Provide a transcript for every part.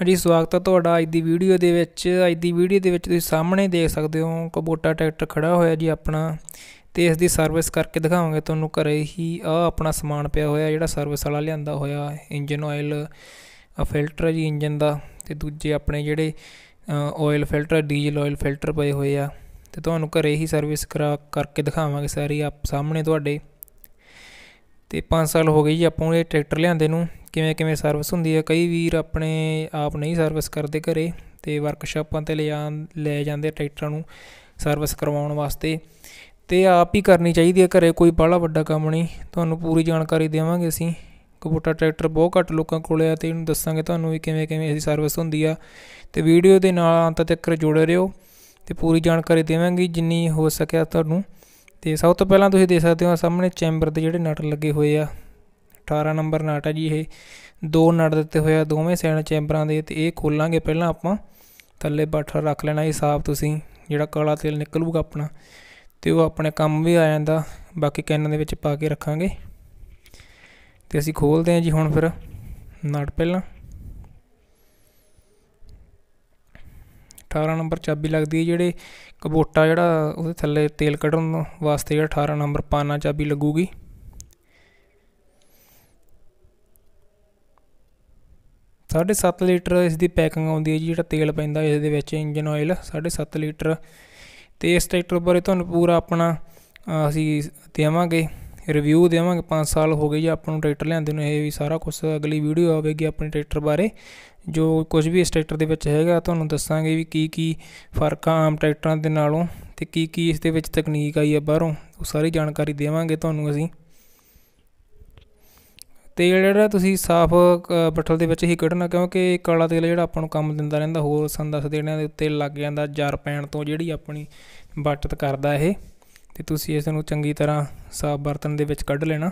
ਹਾਂਜੀ ਸਵਾਗਤ ਹੈ ਤੁਹਾਡਾ ਅੱਜ ਦੀ ਵੀਡੀਓ ਦੇ ਵਿੱਚ ਅੱਜ ਦੀ ਵੀਡੀਓ ਦੇ ਵਿੱਚ ਤੁਸੀਂ ਸਾਹਮਣੇ ਦੇਖ ਸਕਦੇ ਹੋ ਕਬੋਟਾ ਟਰੈਕਟਰ ਖੜਾ ਹੋਇਆ ਜੀ ਆਪਣਾ ਤੇ ਇਸ ਦੀ ਸਰਵਿਸ ਕਰਕੇ ਦਿਖਾਵਾਂਗੇ ਤੁਹਾਨੂੰ ਘਰੇ ਹੀ ਆ ਆਪਣਾ ਸਮਾਨ ਪਿਆ ਹੋਇਆ ਜਿਹੜਾ ਸਰਵਿਸ ਵਾਲਾ ਲਿਆਂਦਾ ਹੋਇਆ ਇੰਜਨ ਆਇਲ ਫਿਲਟਰ ਜੀ ਇੰਜਨ ਦਾ ਤੇ ਦੂਜੇ ਆਪਣੇ ਜਿਹੜੇ oil filter diesel oil filter ਪਏ ਹੋਏ ਆ ਤੇ ਤੁਹਾਨੂੰ ਘਰੇ ਹੀ ਸਰਵਿਸ ਕਰਾ ਕਰਕੇ ਦਿਖਾਵਾਂਗੇ ਸਾਰੀ ਆਪ ਸਾਹਮਣੇ ਤੁਹਾਡੇ ਤੇ 5 ਸਾਲ ਹੋ ਗਏ ਜੀ ਆਪਾਂ ਨੂੰ ਇਹ ਟਰੈਕਟਰ ਲਿਆਂਦੇ ਨੂੰ ਕਿਵੇਂ ਕਿਵੇਂ ਸਰਵਿਸ ਹੁੰਦੀ ਹੈ ਕਈ ਵੀਰ ਆਪਣੇ ਆਪ ਨਹੀਂ ਸਰਵਿਸ ਕਰਦੇ ਘਰੇ ਤੇ ਵਰਕਸ਼ਾਪਾਂ ਤੇ ਲੈ ਲੈ ਜਾਂਦੇ ਟਰੈਕਟਰਾਂ ਨੂੰ ਸਰਵਿਸ ਕਰਵਾਉਣ ਵਾਸਤੇ ਤੇ ਆਪ ਹੀ ਕਰਨੀ ਚਾਹੀਦੀ ਹੈ ਘਰੇ ਕੋਈ ਬੜਾ ਵੱਡਾ ਕੰਮ ਨਹੀਂ ਤੁਹਾਨੂੰ ਪੂਰੀ ਜਾਣਕਾਰੀ ਦੇਵਾਂਗੇ ਅਸੀਂ ਕਬੂਟਾ ਟਰੈਕਟਰ ਬਹੁਤ ਘੱਟ ਲੋਕਾਂ ਕੋਲ ਆ ਤੇ ਇਹਨੂੰ ਦੱਸਾਂਗੇ ਤੁਹਾਨੂੰ ਵੀ ਕਿਵੇਂ ਕਿਵੇਂ ਇਹਦੀ ਸਰਵਿਸ ਹੁੰਦੀ ਆ ਤੇ ਵੀਡੀਓ ਦੇ ਨਾਲ ਅੰਤ ਤੱਕ ਜੁੜੇ ਰਹੋ ਤੇ ਪੂਰੀ ਜਾਣਕਾਰੀ ਦੇਵਾਂਗੇ ਜਿੰਨੀ ਹੋ ਸਕਿਆ ਤੁਹਾਨੂੰ ਤੇ ਸਭ ਤੋਂ ਪਹਿਲਾਂ ਤੁਸੀਂ ਦੇਖ ਸਕਦੇ ਹੋ ਸਾਹਮਣੇ ਚੈਂਬਰ ਦੇ ਜਿਹੜੇ ਨਟ ਲੱਗੇ ਹੋਏ ਆ 18 ਨੰਬਰ ਨਟ ਆ ਜੀ ਇਹ ਦੋ ਨਟ ਦਿੱਤੇ ਹੋਏ ਆ ਦੋਵੇਂ ਸੈਨ ਚੈਂਬਰਾਂ ਦੇ ਤੇ ਇਹ ਖੋਲਾਂਗੇ ਪਹਿਲਾਂ ਆਪਾਂ ਥੱਲੇ ਬਾਠਾ ਰੱਖ ਲੈਣਾ ਇਹ ਸਾਫ ਤੁਸੀਂ ਜਿਹੜਾ ਕਾਲਾ ਤੇਲ ਨਿਕਲੂਗਾ ਆਪਣਾ ਤੇ ਉਹ ਆਪਣੇ ਕੰਮ ਵੀ ਆ ਜਾਂਦਾ ਬਾਕੀ ਕੈਨ ਦੇ ਵਿੱਚ ਪਾ ਕੇ ਰੱਖਾਂਗੇ ਤੇ ਅਸੀਂ ਖੋਲਦੇ ਹਾਂ ਜੀ ਹੁਣ ਫਿਰ ਨਟ ਪਹਿਲਾਂ 18 ਨੰਬਰ ਚਾਬੀ ਲੱਗਦੀ ਹੈ ਜਿਹੜੇ ਕਬੋਟਾ ਜਿਹੜਾ ਉਹਦੇ ਥੱਲੇ ਤੇਲ ਕੱਢਣ ਵਾਸਤੇ ਜਿਹੜਾ 18 ਨੰਬਰ ਪਾਨਾ ਚਾਬੀ ਲੱਗੂਗੀ ਸਾਡੇ 7 ਲੀਟਰ ਇਸ ਦੀ ਪੈਕਿੰਗ ਆਉਂਦੀ ਹੈ ਜੀ ਜਿਹੜਾ ਤੇਲ ਪੈਂਦਾ ਇਸ ਦੇ ਵਿੱਚ ਇੰਜਨ ਆਇਲ ਸਾਡੇ 7 ਲੀਟਰ ਤੇ ਇਸ ਟਰੈਕਟਰ ਬਾਰੇ ਤੁਹਾਨੂੰ ਪੂਰਾ ਆਪਣਾ ਅਸੀਂ ਦੇਵਾਂਗੇ ਰਿਵਿਊ ਦੇਵਾਂਗੇ 5 ਸਾਲ ਹੋ ਗਏ ਜੀ ਆਪਾਂ ਨੂੰ ਟਰੈਕਟਰ ਲਿਆਂਦੇ ਨੂੰ ਇਹ ਵੀ ਸਾਰਾ ਕੁਝ ਅਗਲੀ ਵੀਡੀਓ ਆਵੇਗੀ ਆਪਣੇ ਟਰੈਕਟਰ ਬਾਰੇ ਜੋ ਕੁਝ ਵੀ ਇਸ ਟਰੈਕਟਰ ਦੇ ਵਿੱਚ ਹੈਗਾ ਤੁਹਾਨੂੰ ਦੱਸਾਂਗੇ ਵੀ ਕੀ ਕੀ ਫਰਕ ਆ ਆਮ ਟਰੈਕਟਰਾਂ ਦੇ ਨਾਲੋਂ ਤੇ ਕੀ ਕੀ ਇਸ ਦੇ ਵਿੱਚ ਤਕਨੀਕ ਆਈ ਆ ਬਾਹਰੋਂ ਉਹ ਸਾਰੀ ਜਾਣਕਾਰੀ ਦੇਵਾਂਗੇ ਤੁਹਾਨੂੰ ਅਸੀਂ ਤੇਲ ਜਿਹੜਾ ਤੁਸੀਂ ਸਾਫ਼ ਬਟਲ ਦੇ ਵਿੱਚ ਹੀ ਕੱਢਣਾ ਕਿਉਂਕਿ ਕਾਲਾ ਤੇਲ ਜਿਹੜਾ ਆਪਾਂ ਨੂੰ ਕੰਮ ਦਿੰਦਾ ਰਹਿੰਦਾ ਹੋਰ ਸੰਦਸ ਦੇਣਿਆਂ ਦੇ ਉੱਤੇ ਲੱਗ ਜਾਂਦਾ ਜਰ ਪੈਣ ਤੋਂ ਜਿਹੜੀ ਆਪਣੀ ਬਚਤ ਕਰਦਾ ਇਹ ਤੇ ਤੁਸੀਂ ਇਸ ਨੂੰ ਚੰਗੀ ਤਰ੍ਹਾਂ ਸਾਫ਼ ਬਰਤਨ ਦੇ ਵਿੱਚ ਕੱਢ ਲੈਣਾ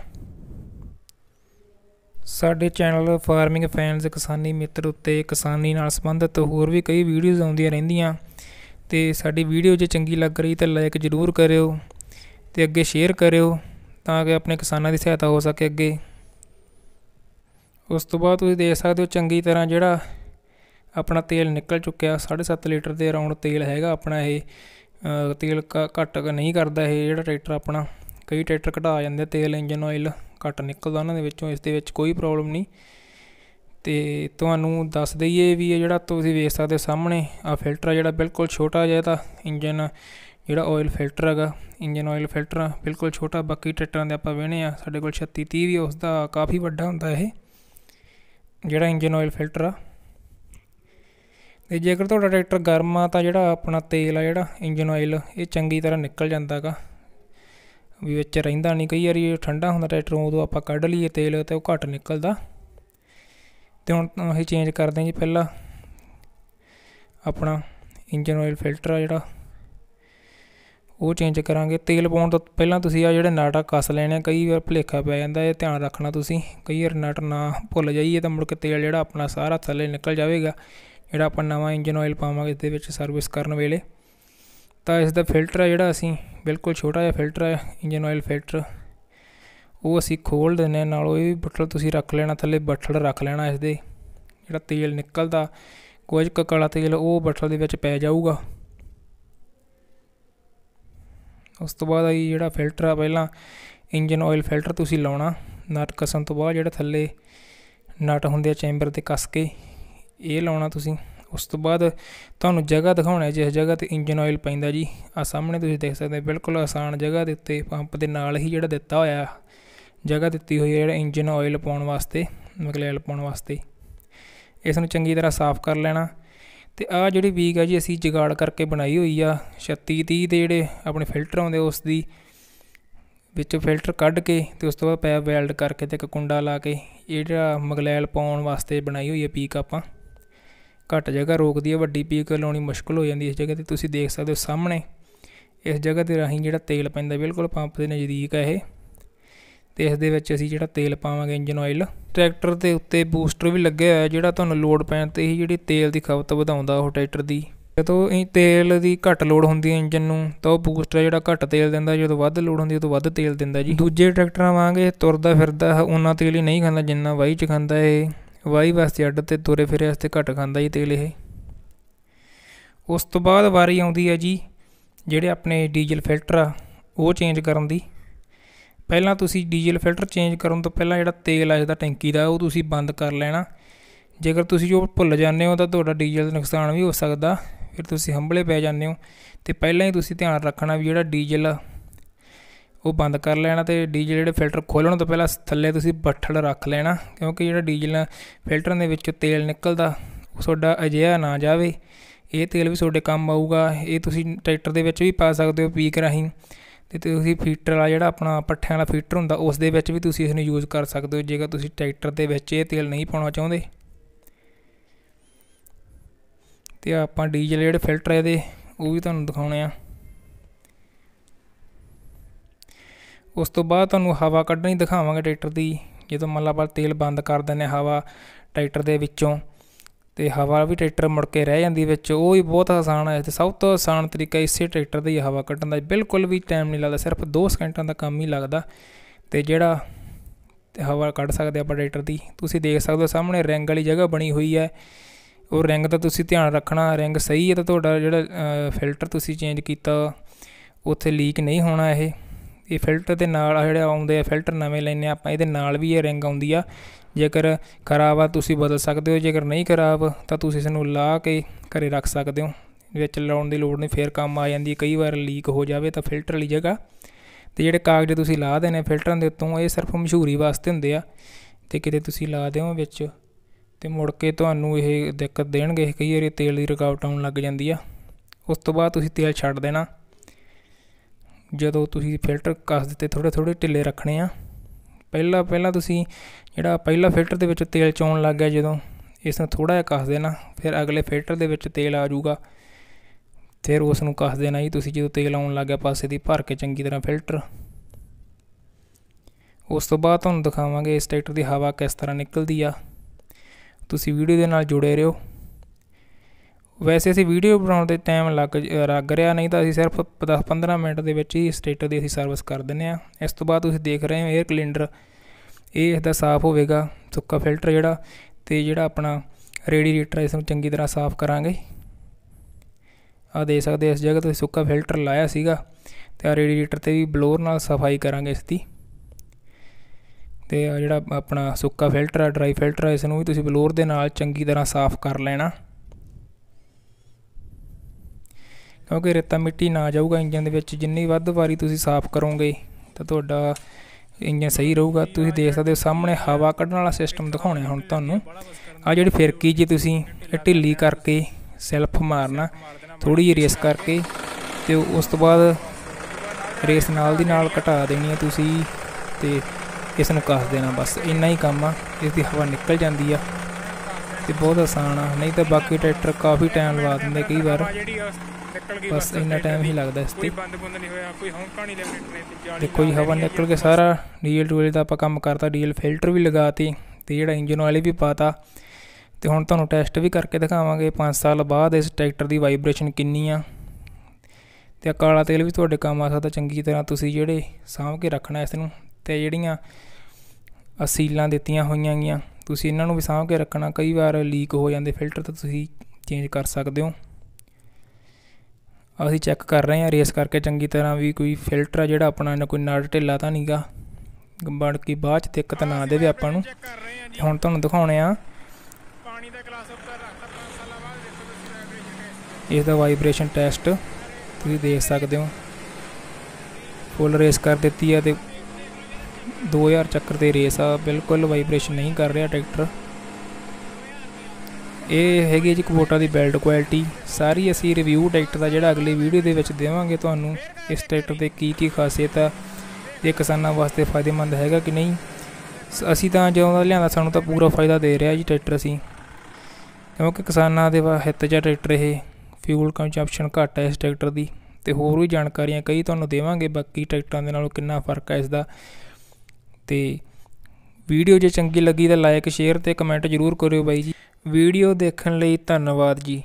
ਸਾਡੇ ਚੈਨਲ ਫਾਰਮਿੰਗ ਫੈਨਸ ਕਿਸਾਨੀ ਮਿੱਤਰ ਉੱਤੇ ਕਿਸਾਨੀ ਨਾਲ ਸੰਬੰਧਿਤ ਹੋਰ ਵੀ ਕਈ ਵੀਡੀਓਜ਼ ਆਉਂਦੀਆਂ ਰਹਿੰਦੀਆਂ ਤੇ ਸਾਡੀ ਵੀਡੀਓ ਜੇ ਚੰਗੀ ਲੱਗ ਰਹੀ ਤਾਂ ਲਾਈਕ ਜ਼ਰੂਰ ਕਰਿਓ ਤੇ ਅੱਗੇ ਸ਼ੇਅਰ ਕਰਿਓ ਤਾਂ ਕਿ ਆਪਣੇ ਕਿਸਾਨਾਂ ਦੀ ਸਹਾਇਤਾ ਹੋ ਸਕੇ ਅੱਗੇ ਉਸ ਤੋਂ ਬਾਅਦ ਤੁਸੀਂ ਦੇਖ ਸਕਦੇ ਹੋ ਚੰਗੀ ਤਰ੍ਹਾਂ ਜਿਹੜਾ ਆਪਣਾ ਤੇਲ ਨਿਕਲ ਚੁੱਕਿਆ 7.5 ਲੀਟਰ ਦੇ ਅਰਾਊਂਡ ਤੇਲ ਹੈਗਾ ਆਪਣਾ ਇਹ ਤੇਲ ਘੱਟ ਨਹੀਂ ਕਰਦਾ ਇਹ ਜਿਹੜਾ ਟਰੈਕਟਰ ਆਪਣਾ ਕਈ ਟਰੈਕਟਰ ਘਟਾ ਜਾਂਦੇ ਤੇਲ ਇੰਜਨ ਆਇਲ ਘਟ ਨਿਕਲਦਾ ਉਹਨਾਂ ਦੇ ਵਿੱਚੋਂ ਇਸ ਦੇ ਵਿੱਚ ਕੋਈ ਪ੍ਰੋਬਲਮ ਨਹੀਂ ਤੇ ਤੁਹਾਨੂੰ ਦੱਸ ਦਈਏ ਵੀ ਇਹ ਜਿਹੜਾ ਤੁਸੀਂ ਵੇਖ ਸਕਦੇ ਸਾਹਮਣੇ ਆ ਫਿਲਟਰ ਜਿਹੜਾ ਬਿਲਕੁਲ ਛੋਟਾ ਜਿਹਾ ਤਾਂ ਇੰਜਨ ਜਿਹੜਾ ਆਇਲ ਫਿਲਟਰ ਹੈਗਾ ਇੰਜਨ ਆਇਲ ਫਿਲਟਰ ਬਿਲਕੁਲ ਛੋਟਾ ਬਾਕੀ ਟਰੈਕਟਰਾਂ ਦੇ ਆਪਾਂ ਵੇਣੇ ਆ ਸਾਡੇ ਕੋਲ 36 30 ਵੀ ਉਸ ਦਾ ਕਾਫੀ ਵੱਡਾ ਹੁੰਦਾ ਇਹ ਜਿਹੜਾ ਇੰਜਨ ਆਇਲ ਫਿਲਟਰ ਆ ਤੇ ਜੇਕਰ ਤੁਹਾਡਾ ਟਰੈਕਟਰ ਗਰਮ ਆ ਤਾਂ ਜਿਹੜਾ ਆਪਣਾ ਤੇਲ ਆ ਜਿਹੜਾ ਇੰਜਨ ਆਇਲ ਇਹ ਚੰਗੀ ਤਰ੍ਹਾਂ ਨਿਕਲ ਜਾਂਦਾਗਾ ਵੀ ਵਿੱਚ ਰਹਿੰਦਾ ਨਹੀਂ ਕਈ ਵਾਰੀ ਠੰਡਾ ਹੁੰਦਾ ਟਰੈਕਟਰ ਉਦੋਂ ਆਪਾਂ ਕੱਢ ਲਈਏ ਤੇਲ ਤੇ ਉਹ ਘੱਟ ਨਿਕਲਦਾ ਤੇ ਹੁਣ ਇਹ ਚੇਂਜ ਕਰਦੇ ਹਾਂ ਜੀ ਪਹਿਲਾਂ ਆਪਣਾ ਇੰਜਨ ਆਇਲ ਫਿਲਟਰ ਆ ਜਿਹੜਾ ਉਹ ਚੇਂਜ ਕਰਾਂਗੇ ਤੇਲ ਪਾਉਣ ਤੋਂ ਪਹਿਲਾਂ ਤੁਸੀਂ ਆ ਜਿਹੜੇ ਨਟ ਆ ਕੱਸ ਲੈਣੇ ਕਈ ਵਾਰ ਭੁਲੇਖਾ ਪੈ ਜਾਂਦਾ ਇਹ ਧਿਆਨ ਰੱਖਣਾ ਤੁਸੀਂ ਕਈ ਵਾਰ ਨਟ ਨਾ ਭੁੱਲ ਜਾਈਏ ਤਾਂ ਮੁੜ ਕੇ ਤੇਲ ਜਿਹੜਾ ਆਪਣਾ ਸਾਰਾ ਥੱਲੇ ਨਿਕਲ ਜਾਵੇਗਾ ਜਿਹੜਾ ਆਪਾਂ ਨਵਾਂ ਇੰਜਨ ਆਇਲ ਪਾਵਾਂਗੇ ਇਸ ਦੇ ਵਿੱਚ ਸਰਵਿਸ ਕਰਨ ਵੇਲੇ ਤਾਂ ਇਸ ਦਾ ਫਿਲਟਰ ਆ ਜਿਹੜਾ ਅਸੀਂ ਬਿਲਕੁਲ ਛੋਟਾ ਜਿਹਾ ਫਿਲਟਰ ਹੈ ਇੰਜਨ ਆਇਲ ਫਿਲਟਰ ਉਹ ਅਸੀਂ ਖੋਲ ਦਿੰਨੇ ਨਾਲ ਉਹ ਵੀ ਬਟਲ ਤੁਸੀਂ ਰੱਖ ਲੈਣਾ ਥੱਲੇ ਬਟਲ ਰੱਖ ਲੈਣਾ ਇਸ ਦੇ ਜਿਹੜਾ ਤੇਲ ਨਿਕਲਦਾ ਕੁਝ ਕੁ ਕਾਲਾ ਤੇਲ ਉਹ ਬਟਲ ਦੇ ਵਿੱਚ ਪੈ ਜਾਊਗਾ ਉਸ ਤੋਂ ਬਾਅਦ ਆਈ ਜਿਹੜਾ ਫਿਲਟਰ ਆ ਪਹਿਲਾਂ ਇੰਜਨ ਆਇਲ ਫਿਲਟਰ ਤੁਸੀਂ ਲਾਉਣਾ ਨਟ ਕਸਣ ਤੋਂ ਬਾਅਦ ਜਿਹੜਾ ਥੱਲੇ ਨਟ ਹੁੰਦੇ ਆ ਚੈਂਬਰ ਤੇ ਕੱਸ ਕੇ ਇਹ ਲਾਉਣਾ ਤੁਸੀਂ ਉਸ ਤੋਂ ਬਾਅਦ ਤੁਹਾਨੂੰ ਜਗ੍ਹਾ ਦਿਖਾਉਣਾ ਜਿਸ ਜਗ੍ਹਾ ਤੇ ਇੰਜਨ ਆਇਲ ਪੈਂਦਾ ਜੀ ਆ ਸਾਹਮਣੇ ਤੁਸੀਂ ਦੇਖ ਸਕਦੇ ਬਿਲਕੁਲ ਆਸਾਨ ਜਗ੍ਹਾ ਦੇ ਉੱਤੇ ਪੰਪ ਦੇ ਨਾਲ ਹੀ ਜਿਹੜਾ ਦਿੱਤਾ ਹੋਇਆ ਜਗ੍ਹਾ ਦਿੱਤੀ ਹੋਈ ਹੈ ਜਿਹੜਾ ਇੰਜਨ ਆਇਲ ਪਾਉਣ ਵਾਸਤੇ ਮਕਲੇਲ ਪਾਉਣ ਵਾਸਤੇ ਇਸ ਨੂੰ ਚੰਗੀ ਤਰ੍ਹਾਂ ਸਾਫ਼ ਕਰ ਲੈਣਾ ਤੇ ਆ ਜਿਹੜੀ ਵੀਕ ਹੈ ਜੀ ਅਸੀਂ ਜਗਾੜ ਕਰਕੇ ਬਣਾਈ ਹੋਈ ਆ 36 30 ਦੇ ਜਿਹੜੇ ਆਪਣੇ ਫਿਲਟਰ ਆਉਂਦੇ ਉਸ ਦੀ ਵਿੱਚੋਂ ਫਿਲਟਰ ਕੱਢ ਕੇ ਤੇ ਉਸ ਤੋਂ ਬਾਅਦ ਪੈਪ ਵੈਲਡ ਕਰਕੇ ਤੇ ਇੱਕ ਕੁੰਡਾ ਲਾ ਕੇ ਇਹ ਜਿਹੜਾ ਮਗਲੈਲ ਪਾਉਣ ਵਾਸਤੇ ਬਣਾਈ ਹੋਈ ਹੈ ਪੀਕ ਆਪਾਂ ਘੱਟ ਜਗ੍ਹਾ ਰੋਕਦੀ ਹੈ ਵੱਡੀ ਪੀਕ ਲਾਉਣੀ ਮੁਸ਼ਕਲ ਹੋ ਜਾਂਦੀ ਹੈ ਇਸ ਜਗ੍ਹਾ ਤੇ ਤੁਸੀਂ ਦੇਖ ਸਕਦੇ ਹੋ ਸਾਹਮਣੇ ਇਸ ਜਗ੍ਹਾ ਤੇ ਰਾਹੀਂ ਜਿਹੜਾ ਤੇਲ ਪੈਂਦਾ ਬਿਲਕੁਲ ਪੰਪ ਦੇ ਨਜ਼ਦੀਕ ਹੈ ਇਹ ਤੇ ਇਸ ਦੇ ਵਿੱਚ ਅਸੀਂ ਜਿਹੜਾ ਤੇਲ ਪਾਵਾਂਗੇ ਇੰਜਨ ਆਇਲ ਟਰੈਕਟਰ ਦੇ ਉੱਤੇ ਬੂਸਟਰ ਵੀ ਲੱਗਿਆ ਹੋਇਆ ਜਿਹੜਾ ਤੁਹਾਨੂੰ ਲੋਡ ਪੈਣ ਤੇ ਹੀ ਜਿਹੜੀ ਤੇਲ ਦੀ ਖਪਤ ਵਧਾਉਂਦਾ ਉਹ ਟਰੈਕਟਰ ਦੀ ਜਦੋਂ ਇਹ ਤੇਲ ਦੀ ਘੱਟ ਲੋਡ ਹੁੰਦੀ ਹੈ ਇੰਜਨ ਨੂੰ ਤਾਂ ਉਹ ਬੂਸਟਰ ਜਿਹੜਾ ਘੱਟ ਤੇਲ ਦਿੰਦਾ ਜਦੋਂ ਵੱਧ ਲੋਡ ਹੁੰਦੀ ਹੈ ਉਦੋਂ ਵੱਧ ਤੇਲ ਦਿੰਦਾ ਜੀ ਦੂਜੇ ਟਰੈਕਟਰਾਂ ਵਾਂਗੇ ਤੁਰਦਾ ਫਿਰਦਾ ਉਹਨਾਂ ਤੇਲ ਹੀ ਨਹੀਂ ਖਾਂਦਾ ਜਿੰਨਾ ਵਾਹੀ ਚ ਖਾਂਦਾ ਇਹ ਵਾਈ ਵਾਸਤੇ ਅੱਡ ਤੇ ਤੁਰੇ ਫਿਰੇ ਵਾਸਤੇ ਘਟ ਖਾਂਦਾ ਜੀ ਤੇਲ ਇਹ ਉਸ ਤੋਂ ਬਾਅਦ ਵਾਰੀ ਆਉਂਦੀ ਹੈ ਜੀ ਜਿਹੜੇ ਆਪਣੇ ਡੀਜ਼ਲ ਫਿਲਟਰ ਆ ਉਹ ਚੇਂਜ ਕਰਨ ਦੀ ਪਹਿਲਾਂ ਤੁਸੀਂ ਡੀਜ਼ਲ ਫਿਲਟਰ ਚੇਂਜ ਕਰਨ ਤੋਂ ਪਹਿਲਾਂ ਜਿਹੜਾ ਤੇਲ ਆ ਜਿਹਦਾ ਟੈਂਕੀ ਦਾ ਉਹ ਤੁਸੀਂ ਬੰਦ ਕਰ ਲੈਣਾ ਜੇਕਰ ਤੁਸੀਂ ਉਹ ਭੁੱਲ ਜਾਂਦੇ ਹੋ ਤਾਂ ਤੁਹਾਡਾ ਡੀਜ਼ਲ ਦਾ ਨੁਕਸਾਨ ਵੀ ਹੋ ਸਕਦਾ ਫਿਰ ਤੁਸੀਂ ਹੰਬਲੇ ਪੈ ਜਾਂਦੇ ਹੋ ਤੇ ਪਹਿਲਾਂ ਹੀ ਤੁਸੀਂ ਧਿਆਨ ਰੱਖਣਾ ਵੀ ਜਿਹੜਾ ਡੀਜ਼ਲ ਉਹ ਬੰਦ ਕਰ ਲੈਣਾ ਤੇ ਡੀਜ਼ਲ ਜਿਹੜੇ ਫਿਲਟਰ ਖੋਲਣ ਤੋਂ ਪਹਿਲਾਂ ਥੱਲੇ ਤੁਸੀਂ ਬੱਠਲ ਰੱਖ ਲੈਣਾ ਕਿਉਂਕਿ ਜਿਹੜਾ ਡੀਜ਼ਲ ਫਿਲਟਰ ਦੇ ਵਿੱਚੋਂ ਤੇਲ ਨਿਕਲਦਾ ਉਹ ਤੁਹਾਡਾ ਅਜਿਹਾ ਨਾ ਜਾਵੇ ਇਹ ਤੇਲ ਵੀ ਤੁਹਾਡੇ ਕੰਮ ਆਊਗਾ ਇਹ ਤੁਸੀਂ ਟਰੈਕਟਰ ਦੇ ਵਿੱਚ ਵੀ ਪਾ ਸਕਦੇ ਹੋ ਪੀਕ ਰਾਹੀਂ ਤੇ ਤੁਸੀਂ ਫੀਟਰ ਵਾਲਾ ਜਿਹੜਾ ਆਪਣਾ ਪੱਠਿਆਂ ਵਾਲਾ ਫੀਟਰ ਹੁੰਦਾ ਉਸ ਦੇ ਵਿੱਚ ਵੀ ਤੁਸੀਂ ਇਸ ਨੂੰ ਯੂਜ਼ ਕਰ ਸਕਦੇ ਹੋ ਜੇਕਰ ਤੁਸੀਂ ਟਰੈਕਟਰ ਦੇ ਵਿੱਚ ਇਹ ਤੇਲ ਨਹੀਂ ਪਾਉਣਾ ਚਾਹੁੰਦੇ ਤੇ ਆਪਾਂ ਡੀਜ਼ਲ ਜਿਹੜੇ ਫਿਲਟਰ ਇਹਦੇ ਉਹ ਵੀ ਤੁਹਾਨੂੰ ਦਿਖਾਉਣੇ ਆ ਉਸ ਤੋਂ ਬਾਅਦ ਤੁਹਾਨੂੰ ਹਵਾ ਕੱਢਣੀ ਦਿਖਾਵਾਂਗੇ ਟਰੈਕਟਰ ਦੀ ਜਦੋਂ ਮੰਨ ਲਾ ਪਰ ਤੇਲ ਬੰਦ ਕਰ ਦਿੰਨੇ ਹਵਾ ਟਰੈਕਟਰ ਦੇ ਵਿੱਚੋਂ ਤੇ ਹਵਾ ਵੀ ਟਰੈਕਟਰ ਮੁੜ ਕੇ ਰਹਿ ਜਾਂਦੀ ਵਿੱਚ ਉਹ ਹੀ ਬਹੁਤ ਆਸਾਨ ਹੈ ਤੇ ਸਭ ਤੋਂ ਆਸਾਨ ਤਰੀਕਾ ਇਸੇ ਟਰੈਕਟਰ ਦੀ ਹਵਾ ਕੱਢਣ ਦਾ ਬਿਲਕੁਲ ਵੀ ਟਾਈਮ ਨਹੀਂ ਲੱਗਦਾ ਸਿਰਫ 2 ਸਕਿੰਟਾਂ ਦਾ ਕੰਮ ਹੀ ਲੱਗਦਾ ਤੇ ਜਿਹੜਾ ਹਵਾ ਕੱਢ ਸਕਦੇ ਆਪਾਂ ਟਰੈਕਟਰ ਦੀ ਤੁਸੀਂ ਦੇਖ ਸਕਦੇ ਹੋ ਸਾਹਮਣੇ ਰਿੰਗ ਵਾਲੀ ਜਗ੍ਹਾ ਬਣੀ ਹੋਈ ਹੈ ਉਹ ਰਿੰਗ ਦਾ ਤੁਸੀਂ ਧਿਆਨ ਰੱਖਣਾ ਰਿੰਗ ਸਹੀ ਹੈ ਤਾਂ ਤੁਹਾਡਾ ਜਿਹੜਾ ਫਿਲਟਰ ਤੁਸੀਂ ਚੇਂਜ ਕੀਤਾ ਉੱਥੇ ਲੀਕ ਨਹੀਂ ਹੋਣਾ ਇਹ ਇਹ ਫਿਲਟਰ ਦੇ ਨਾਲ ਜਿਹੜੇ ਆਉਂਦੇ ਆ ਫਿਲਟਰ ਨਵੇਂ ਲੈਨੇ ਆਪਾਂ ਇਹਦੇ ਨਾਲ ਵੀ ਇਹ ਰਿੰਗ ਆਉਂਦੀ ਆ ਜੇਕਰ ਖਰਾਬ ਆ ਤੁਸੀਂ ਬਦਲ ਸਕਦੇ ਹੋ ਜੇਕਰ ਨਹੀਂ ਖਰਾਬ ਤਾਂ ਤੁਸੀਂ ਇਸ ਨੂੰ ਲਾ ਕੇ ਘਰੇ ਰੱਖ ਸਕਦੇ ਹੋ ਵਿੱਚ ਲਾਉਣ ਦੀ ਲੋੜ ਨਹੀਂ ਫੇਰ ਕੰਮ ਆ ਜਾਂਦੀ ਕਈ ਵਾਰ ਲੀਕ ਹੋ ਜਾਵੇ ਤਾਂ ਫਿਲਟਰ ਵਾਲੀ ਜਗ੍ਹਾ ਤੇ ਜਿਹੜੇ ਕਾਗਜ਼ ਤੁਸੀਂ ਲਾ ਦੇਣੇ ਫਿਲਟਰਾਂ ਦੇ ਉੱਤੋਂ ਇਹ ਸਿਰਫ ਮਸ਼ਹੂਰੀ ਵਾਸਤੇ ਹੁੰਦੇ ਆ ਤੇ ਕਿਤੇ ਤੁਸੀਂ ਲਾ ਦਿਓ ਵਿੱਚ ਤੇ ਮੁੜ ਕੇ ਤੁਹਾਨੂੰ ਇਹ ਦਿੱਕਤ ਦੇਣਗੇ ਕਈ ਵਾਰੀ ਤੇਲ ਦੀ ਰੁਕਾਵਟ ਆਉਣ ਲੱਗ ਜਾਂਦੀ ਆ ਉਸ ਤੋਂ ਬਾਅਦ ਤੁਸੀਂ ਤੇਲ ਛੱਡ ਦੇਣਾ ਜਦੋਂ ਤੁਸੀਂ ਫਿਲਟਰ ਕੱਸ ਦਿੱਤੇ ਥੋੜੇ ਥੋੜੇ ਢਿੱਲੇ ਰੱਖਣੇ ਆ ਪਹਿਲਾਂ ਪਹਿਲਾਂ ਤੁਸੀਂ ਜਿਹੜਾ ਪਹਿਲਾ ਫਿਲਟਰ ਦੇ ਵਿੱਚ ਤੇਲ ਚੋਣ ਲੱਗ ਗਿਆ ਜਦੋਂ ਇਸ ਨੂੰ ਥੋੜਾ ਜਿਹਾ ਕੱਸ ਦੇਣਾ ਫਿਰ ਅਗਲੇ ਫਿਲਟਰ ਦੇ ਵਿੱਚ ਤੇਲ ਆ ਜਾਊਗਾ ਫਿਰ ਉਸ ਨੂੰ ਕੱਸ ਦੇਣਾ ਜੀ ਤੁਸੀਂ ਜਦੋਂ ਤੇਲ ਆਉਣ ਲੱਗਿਆ ਪਾਸੇ ਦੀ ਭਰ ਕੇ ਚੰਗੀ ਤਰ੍ਹਾਂ ਫਿਲਟਰ ਉਸ ਤੋਂ ਬਾਅਦ ਤੁਹਾਨੂੰ ਦਿਖਾਵਾਂਗੇ ਇਸ ਟਰੈਕਟਰ ਦੀ ਹਵਾ ਕਿਸ ਤਰ੍ਹਾਂ ਨਿਕਲਦੀ ਆ ਤੁਸੀਂ ਵੀਡੀਓ ਦੇ ਨਾਲ ਜੁੜੇ ਰਹੋ ਵੈਸੇ ਅਸੀਂ ਵੀਡੀਓ ਬਣਾਉਣ ਦੇ ਟਾਈਮ ਲੱਗ ਰਗ ਰਿਹਾ ਨਹੀਂ ਤਾਂ ਅਸੀਂ ਸਿਰਫ 10 15 ਮਿੰਟ ਦੇ ਵਿੱਚ ਹੀ ਸਟੇਟਰ ਦੀ ਅਸੀਂ ਸਰਵਿਸ ਕਰ ਦਿੰਨੇ ਆ ਇਸ ਤੋਂ ਬਾਅਦ ਤੁਸੀਂ ਦੇਖ ਰਹੇ ਹੋ 에ਅਰ ਕਲਿੰਡਰ ਇਹ ਇਸ ਦਾ ਸਾਫ਼ ਹੋਵੇਗਾ ਸੁੱਕਾ ਫਿਲਟਰ ਜਿਹੜਾ ਤੇ ਜਿਹੜਾ ਆਪਣਾ ਰੇਡੀਏਟਰ ਇਸ ਨੂੰ ਚੰਗੀ ਤਰ੍ਹਾਂ ਸਾਫ਼ ਕਰਾਂਗੇ ਆ ਦੇਖ ਸਕਦੇ ਇਸ ਜਗ੍ਹਾ ਤੇ ਸੁੱਕਾ ਫਿਲਟਰ ਲਾਇਆ ਸੀਗਾ ਤੇ ਆ ਰੇਡੀਏਟਰ ਤੇ ਵੀ ਬਲੋਰ ਨਾਲ ਸਫਾਈ ਕਰਾਂਗੇ ਇਸ ਦੀ ਤੇ ਆ ਜਿਹੜਾ ਆਪਣਾ ਸੁੱਕਾ ਫਿਲਟਰ ਆ ਡਰਾਈ ਫਿਲਟਰ ਆ ਇਸ ਨੂੰ ਵੀ ਤੁਸੀਂ ਬਲੋਰ ਦੇ ਨਾਲ ਚੰਗੀ ਤਰ੍ਹਾਂ ਸਾਫ਼ ਕਰ ਲੈਣਾ ਕਿਉਂਕਿ ਰੇਤਾ ਮਿੱਟੀ ਨਾ ਜਾਊਗਾ ਇੰਜਨ ਦੇ ਵਿੱਚ ਜਿੰਨੀ ਵੱਧ ਵਾਰੀ ਤੁਸੀਂ ਸਾਫ਼ ਕਰੋਗੇ ਤਾਂ ਤੁਹਾਡਾ ਇੰਜਨ ਸਹੀ ਰਹੂਗਾ ਤੁਸੀਂ ਦੇਖ ਸਕਦੇ ਹੋ ਸਾਹਮਣੇ ਹਵਾ ਕੱਢਣ ਵਾਲਾ ਸਿਸਟਮ ਦਿਖਾਉਣਾ ਹੁਣ ਤੁਹਾਨੂੰ ਆ ਜਿਹੜੀ ਫਿਰਕੀ ਜੀ ਤੁਸੀਂ ਢਿੱਲੀ ਕਰਕੇ ਸੈਲਫ ਮਾਰਨਾ ਥੋੜੀ ਜਿਹੀ ਰੇਸ ਕਰਕੇ ਤੇ ਉਸ ਤੋਂ ਬਾਅਦ ਰੇਸ ਨਾਲ ਦੀ ਨਾਲ ਘਟਾ ਦੇਣੀ ਹੈ ਤੁਸੀਂ ਤੇ ਇਸ ਨੂੰ ਕੱਸ ਦੇਣਾ ਬਸ ਇੰਨਾ ਹੀ ਕੰਮ ਆ ਇਸ ਦੀ ਹਵਾ ਨਿਕਲ ਜਾਂਦੀ ਆ ਤੇ ਬਹੁਤ ਆਸਾਨ ਆ ਨਹੀਂ ਤਾਂ ਬਾਕੀ ਟਰੈਕਟਰ ਕਾਫੀ ਟਾਈਮ ਲਵਾ ਦਿੰਦੇ ਕਈ ਵਾਰ ਨਿਕਲ ਗਈ ਬਸ ਇੰਨਾ ਟਾਈਮ ਹੀ ਲੱਗਦਾ ਇਸ ਤੇ ਕੋਈ ਬੰਦ ਬੰਦ ਨਹੀਂ ਹੋਇਆ ਕੋਈ ਹੌਂਕਾ ਨਹੀਂ ਲੈਮੀਨੇਟਰ ਨੇ ਤੇ ਜਾਲੀ ਕੋਈ ਹਵਾ ਨਿਕਲ ਕੇ ਸਾਰਾ ਡੀਜ਼ਲ ਟੂਲ ਦਾ ਆਪਾਂ ਕੰਮ ਕਰਤਾ ਡੀਜ਼ਲ ਫਿਲਟਰ ਵੀ ਲਗਾਤੀ ਤੇ ਜਿਹੜਾ ਇੰਜਨ ਵਾਲੇ ਵੀ ਪਾਤਾ ਤੇ ਹੁਣ ਤੁਹਾਨੂੰ ਟੈਸਟ ਵੀ ਕਰਕੇ ਦਿਖਾਵਾਂਗੇ 5 ਸਾਲ ਬਾਅਦ ਇਸ ਟਰੈਕਟਰ ਦੀ ਵਾਈਬ੍ਰੇਸ਼ਨ ਕਿੰਨੀ ਆ ਤੇ ਕਾਲਾ ਤੇਲ ਵੀ ਤੁਹਾਡੇ ਕੰਮ ਆ ਸਕਦਾ ਚੰਗੀ ਤਰ੍ਹਾਂ ਤੁਸੀਂ ਜਿਹੜੇ ਸਾਂਭ ਕੇ ਰੱਖਣਾ ਇਸ ਨੂੰ ਤੇ ਜਿਹੜੀਆਂ ਅਸੀਲਾਂ ਦਿੱਤੀਆਂ ਹੋਈਆਂ ਗੀਆਂ ਤੁਸੀਂ ਇਹਨਾਂ ਨੂੰ ਵੀ ਸਾਂਭ ਕੇ ਰੱਖਣਾ ਕਈ ਵਾਰ ਲੀਕ ਹੋ ਜਾਂਦੇ ਫਿਲਟਰ ਤਾਂ ਤੁਸੀਂ ਚੇਂਜ ਕਰ ਸਕਦੇ ਹੋ ਅਸੀਂ ਚੈੱਕ ਕਰ ਰਹੇ ਹਾਂ ਰੇਸ ਕਰਕੇ ਚੰਗੀ ਤਰ੍ਹਾਂ ਵੀ ਕੋਈ ਫਿਲਟਰ ਆ ਜਿਹੜਾ ਆਪਣਾ ਇਹਨਾਂ ਕੋਈ ਨਾੜ ਢਿੱਲਾ ਤਾਂ ਨਹੀਂਗਾ ਗੰਬੜ ਕੇ ਬਾਅਦ ਚ ਦਿੱਕਤ ਨਾ ਦੇਵੇ ਆਪਾਂ ਨੂੰ ਹੁਣ ਤੁਹਾਨੂੰ ਦਿਖਾਉਣੇ ਆ ਪਾਣੀ ਦਾ ਗਲਾਸ ਉੱਪਰ ਰੱਖਤਾ 5 ਸਾਲਾਂ ਬਾਅਦ ਦੇਖੋ ਤੁਸੀਂ ਵਾਈਬ੍ਰੇਸ਼ਨ ਟੈਸਟ ਇਸ ਦਾ ਵਾਈਬ੍ਰੇਸ਼ਨ ਟੈਸਟ ਤੁਸੀਂ ਦੇਖ ਸਕਦੇ ਹੋ ਫੁੱਲ ਰੇਸ ਕਰ ਦਿੱਤੀ ਆ ਤੇ 2000 ਚੱਕਰ ਤੇ ਰੇਸ ਆ ਬਿਲਕੁਲ ਵਾਈਬ੍ਰੇਸ਼ਨ ਨਹੀਂ ਕਰ ਰਿਹਾ ਟਰੈਕਟਰ ਇਹ ਹੈਗੀ ਜੀ ਕਬੋਟਾ ਦੀ ਬੈਲਡ ਕੁਆਲਿਟੀ ਸਾਰੀ ਅਸੀਂ ਰਿਵਿਊ ਟਰੈਕਟਰ ਦਾ ਜਿਹੜਾ ਅਗਲੀ ਵੀਡੀਓ ਦੇ ਵਿੱਚ ਦੇਵਾਂਗੇ ਤੁਹਾਨੂੰ ਇਸ ਟਰੈਕਟਰ ਦੇ ਕੀ ਕੀ ਖਾਸੀਅਤ ਆ ਇਹ ਕਿਸਾਨਾਂ ਵਾਸਤੇ ਫਾਇਦੇਮੰਦ ਹੈਗਾ ਕਿ ਨਹੀਂ ਅਸੀਂ ਤਾਂ ਜਦੋਂ ਦਾ ਲਿਆਂਦਾ ਸਾਨੂੰ ਤਾਂ ਪੂਰਾ ਫਾਇਦਾ ਦੇ ਰਿਹਾ ਜੀ ਟਰੈਕਟਰ ਅਸੀਂ ਕਿਉਂਕਿ ਕਿਸਾਨਾਂ ਦੇ ਹਿੱਤ ਜਾਂ ਟਰੈਕਟਰ ਇਹ ਫਿਊਲ ਕੰਜ਼ੰਪਸ਼ਨ ਘੱਟ ਹੈ ਇਸ ਟਰੈਕਟਰ ਦੀ ਤੇ ਹੋਰ ਵੀ ਜਾਣਕਾਰੀਆਂ ਕਈ ਤੁਹਾਨੂੰ ਦੇਵਾਂਗੇ ਬਾਕੀ ਟਰੈਕਟਰਾਂ ਦੇ ਨਾਲੋਂ ਕਿੰਨਾ ਫਰਕ ਹੈ ਇਸ ਦਾ ਤੇ ਵੀਡੀਓ ਜੇ ਚੰਗੀ ਲੱਗੀ ਤਾਂ ਲਾਈਕ ਸ਼ੇਅਰ ਤੇ ਕਮੈਂਟ ਜ਼ਰੂਰ ਕਰਿਓ ਬਾਈ ਜੀ ਵੀਡੀਓ ਦੇਖਣ ਲਈ ਧੰਨਵਾਦ ਜੀ